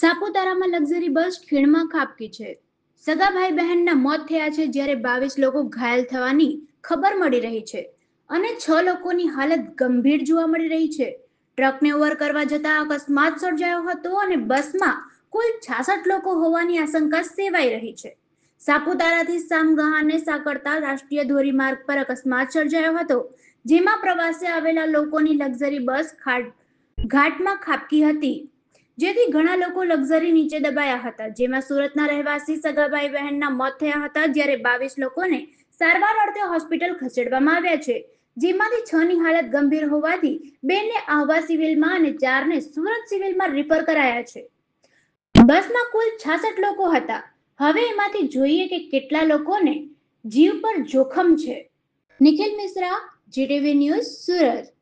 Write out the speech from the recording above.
સાપુતારામાં luxury bus ખીણમાં ખાબકી છે સગા ભાઈ બહેનના મોત થયા છે જ્યારે બાવીસ લોકો ઘાયલ થવાની ખબર મળી રહી છે અને છ લોકોની હાલત ગંભીર જોવા મળી રહી છે ટ્રકને ઓવર કરવા જતા અકસ્માત સર્જાયો હતો અને બસમાં કુલ છાસઠ લોકો હોવાની આશંકા સેવાઈ રહી છે સાપુતારાથી સામગહાને સાંકળતા રાષ્ટ્રીય ધોરીમાર્ગ પર અકસ્માત સર્જાયો હતો જેમાં પ્રવાસે આવેલા લોકોની લક્ઝરી બસ ઘાટમાં ખાબકી હતી જેથી ઘણા લોકો લક્ઝરી નીચે દબાયા હતા જેમાં સુરતના રહેવાસી સગાભાઈ બહેનના મોત થયા હતા જ્યારે બાવીસ લોકોને સારવાર અર્થે હોસ્પિટલ ખસેડવામાં આવ્યા છે જેમાંથી છ ની હાલત ગંભીર હોવાથી બે ને આહવા સિવિલમાં અને ચાર ને સુરત સિવિલમાં રિફર કરાયા છે બસમાં કુલ છાસઠ લોકો હતા હવે એમાંથી જોઈએ કે કેટલા લોકોને જીવ પર જોખમ છે નિખિલ મિશ્રા જીટીવી ન્યૂઝ સુરત